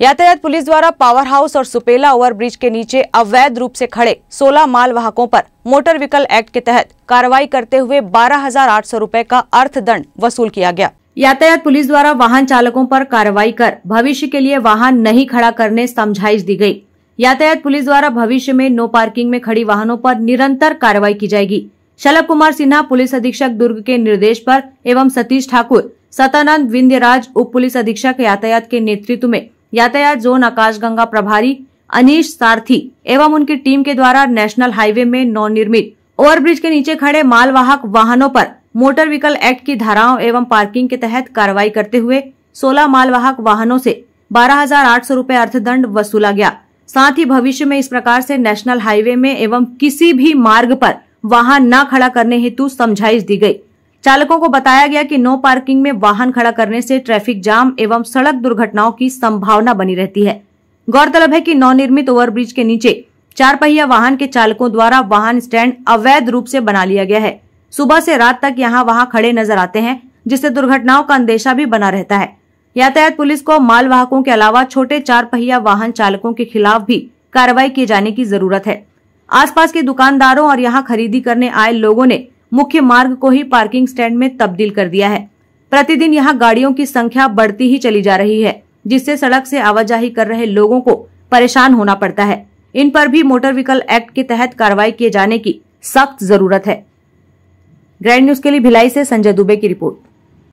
यातायात पुलिस द्वारा power house और सुपेला ओवरब्रिज के नीचे अवैध रूप से खड़े 16 मालवाहकों पर मोटर व्हीकल एक्ट के तहत कार्रवाई करते हुए बारह हजार का अर्थदंड वसूल किया गया यातायात पुलिस द्वारा वाहन चालकों पर कार्रवाई कर भविष्य के लिए वाहन नहीं खड़ा करने समझाइश दी गई यातायात पुलिस द्वारा भविष्य में नो पार्किंग में खड़ी वाहनों आरोप निरंतर कार्रवाई की जाएगी शलभ कुमार सिन्हा पुलिस अधीक्षक दुर्ग के निर्देश आरोप एवं सतीश ठाकुर सतानंद विन्द्य उप पुलिस अधीक्षक यातायात के नेतृत्व में यातायात जोन आकाशगंगा प्रभारी अनिश सारथी एवं उनकी टीम के द्वारा नेशनल हाईवे में नवनिर्मित ओवरब्रिज के नीचे खड़े मालवाहक वाहनों पर मोटर व्हीकल एक्ट की धाराओं एवं पार्किंग के तहत कार्रवाई करते हुए 16 मालवाहक वाहनों से बारह हजार आठ सौ रूपए अर्थदंड वसूला गया साथ ही भविष्य में इस प्रकार से नेशनल हाईवे में एवं किसी भी मार्ग पर वाहन न खड़ा करने हेतु समझाइश दी गई चालकों को बताया गया कि नो पार्किंग में वाहन खड़ा करने से ट्रैफिक जाम एवं सड़क दुर्घटनाओं की संभावना बनी रहती है गौरतलब है कि नवनिर्मित ओवरब्रिज के नीचे चार पहिया वाहन के चालकों द्वारा वाहन स्टैंड अवैध रूप से बना लिया गया है सुबह से रात तक यहाँ वहाँ खड़े नजर आते हैं जिससे दुर्घटनाओं का अंदेशा भी बना रहता है यातायात पुलिस को मालवाहकों के अलावा छोटे चार पहिया वाहन चालकों के खिलाफ भी कार्रवाई किए जाने की जरूरत है आसपास के दुकानदारों और यहाँ खरीदी करने आए लोगों ने मुख्य मार्ग को ही पार्किंग स्टैंड में तब्दील कर दिया है प्रतिदिन यहाँ गाड़ियों की संख्या बढ़ती ही चली जा रही है जिससे सड़क से आवाजाही कर रहे लोगों को परेशान होना पड़ता है इन पर भी मोटर व्हीकल एक्ट के तहत कार्रवाई किए जाने की सख्त जरूरत है ग्रैंड न्यूज के लिए भिलाई से संजय दुबे की रिपोर्ट